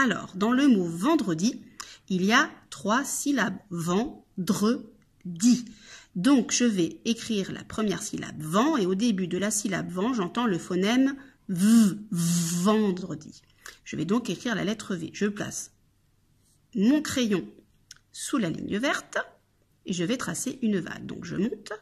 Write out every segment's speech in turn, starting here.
Alors, dans le mot vendredi, il y a trois syllabes. Vendredi. Donc, je vais écrire la première syllabe vent et au début de la syllabe vent, j'entends le phonème v, vendredi. Je vais donc écrire la lettre V. Je place mon crayon sous la ligne verte et je vais tracer une vague. Donc, je monte,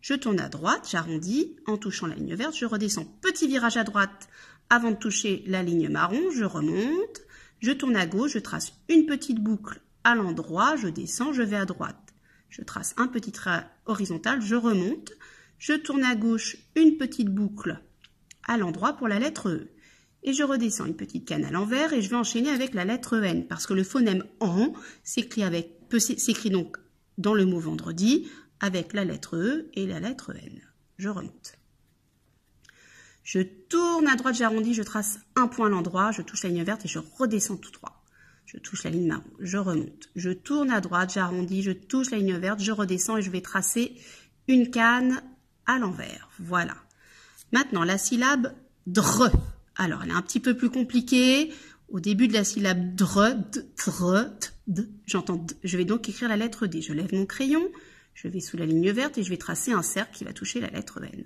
je tourne à droite, j'arrondis, en touchant la ligne verte, je redescends. Petit virage à droite avant de toucher la ligne marron, je remonte, je tourne à gauche, je trace une petite boucle à l'endroit, je descends, je vais à droite. Je trace un petit trait horizontal, je remonte. Je tourne à gauche une petite boucle à l'endroit pour la lettre E. Et je redescends une petite canne à l'envers et je vais enchaîner avec la lettre N parce que le phonème en s'écrit s'écrit donc dans le mot vendredi avec la lettre E et la lettre N. Je remonte. Je tourne à droite, j'arrondis, je trace un point à l'endroit, je touche la ligne verte et je redescends tout droit. Je touche la ligne marron, je remonte. Je tourne à droite, j'arrondis, je touche la ligne verte, je redescends et je vais tracer une canne à l'envers. Voilà. Maintenant, la syllabe dr ». Alors, elle est un petit peu plus compliquée. Au début de la syllabe dr »,« dre, d, j'entends Je vais donc écrire la lettre D. Je lève mon crayon, je vais sous la ligne verte et je vais tracer un cercle qui va toucher la lettre N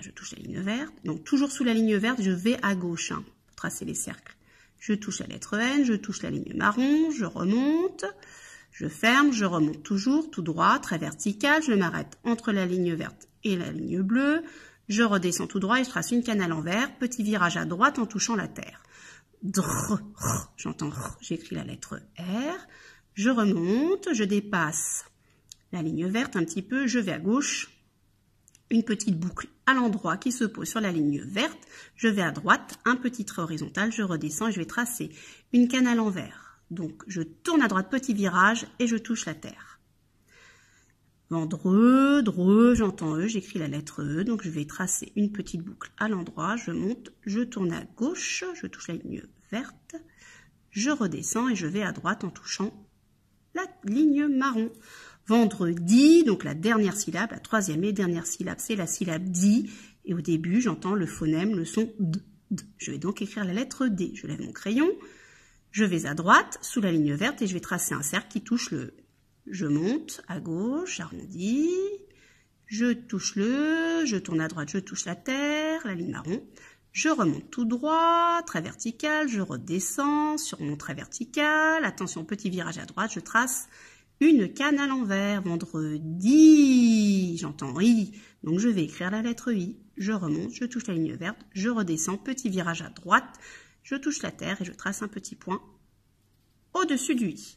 je touche la ligne verte. Donc, toujours sous la ligne verte, je vais à gauche hein, pour tracer les cercles. Je touche la lettre N, je touche la ligne marron, je remonte, je ferme, je remonte toujours, tout droit, très vertical. Je m'arrête entre la ligne verte et la ligne bleue. Je redescends tout droit et je trace une canale en vert, Petit virage à droite en touchant la terre. J'entends, j'écris la lettre R. Je remonte, je dépasse la ligne verte un petit peu, je vais à gauche, une petite boucle à l'endroit qui se pose sur la ligne verte. Je vais à droite, un petit trait horizontal, je redescends et je vais tracer une canne à l'envers. Donc, je tourne à droite, petit virage, et je touche la terre. Vendreux, dreux, j'entends E, j'écris la lettre E, donc je vais tracer une petite boucle à l'endroit, je monte, je tourne à gauche, je touche la ligne verte, je redescends et je vais à droite en touchant la ligne marron. Vendredi, donc la dernière syllabe, la troisième et dernière syllabe, c'est la syllabe di. Et au début, j'entends le phonème, le son d, Je vais donc écrire la lettre D. Je lève mon crayon. Je vais à droite, sous la ligne verte, et je vais tracer un cercle qui touche le... Je monte à gauche, arrondi. je touche le, je tourne à droite, je touche la terre, la ligne marron. Je remonte tout droit, très vertical, je redescends sur mon trait vertical. Attention, petit virage à droite, je trace une canne à l'envers vendredi. J'entends I. Donc je vais écrire la lettre I. Je remonte, je touche la ligne verte, je redescends, petit virage à droite, je touche la terre et je trace un petit point au-dessus du I.